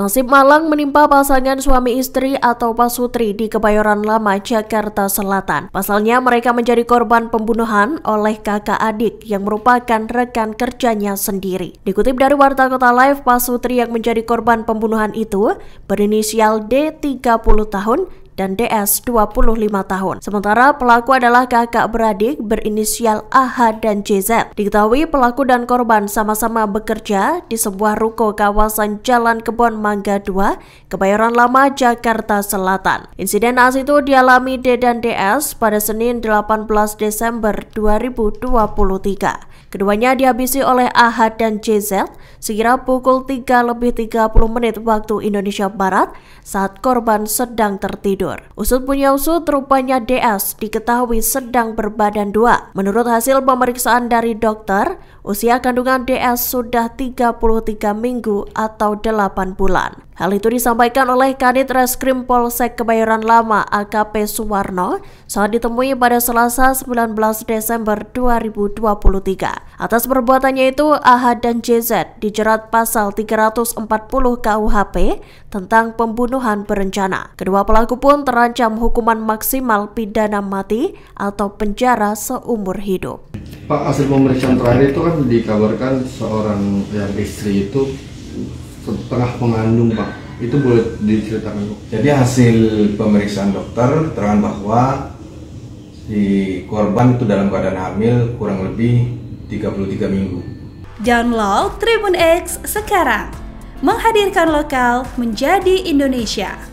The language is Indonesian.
Nasib malang menimpa pasangan suami istri atau pasutri di Kebayoran Lama, Jakarta Selatan. Pasalnya mereka menjadi korban pembunuhan oleh kakak adik yang merupakan rekan kerjanya sendiri. Dikutip dari Warta Kota Live, pasutri yang menjadi korban pembunuhan itu berinisial D 30 tahun dan DS 25 tahun. Sementara pelaku adalah kakak beradik berinisial AH dan JZ. Diketahui pelaku dan korban sama-sama bekerja di sebuah ruko kawasan Jalan Kebon Mangga 2, Kebayoran Lama, Jakarta Selatan. Insiden as itu dialami D dan DS pada Senin 18 Desember 2023. Keduanya dihabisi oleh AH dan JZ sekira pukul 3 lebih 30 menit waktu Indonesia Barat saat korban sedang tertidur. Usut punya usut rupanya DS diketahui sedang berbadan dua. Menurut hasil pemeriksaan dari dokter, usia kandungan DS sudah 33 minggu atau 8 bulan. Hal itu disampaikan oleh Kanit Reskrim Polsek Kebayoran Lama AKP Suwarno saat ditemui pada Selasa 19 Desember 2023. Atas perbuatannya itu, AH dan JZ dijerat pasal 340 KUHP tentang pembunuhan berencana. Kedua pelaku pun terancam hukuman maksimal pidana mati atau penjara seumur hidup. Pak, hasil pemeriksaan terakhir itu kan dikabarkan seorang yang istri itu setengah mengandung pak itu boleh diceritakan bu jadi hasil pemeriksaan dokter terang bahwa si korban itu dalam keadaan hamil kurang lebih 33 minggu download Tribun X sekarang menghadirkan lokal menjadi Indonesia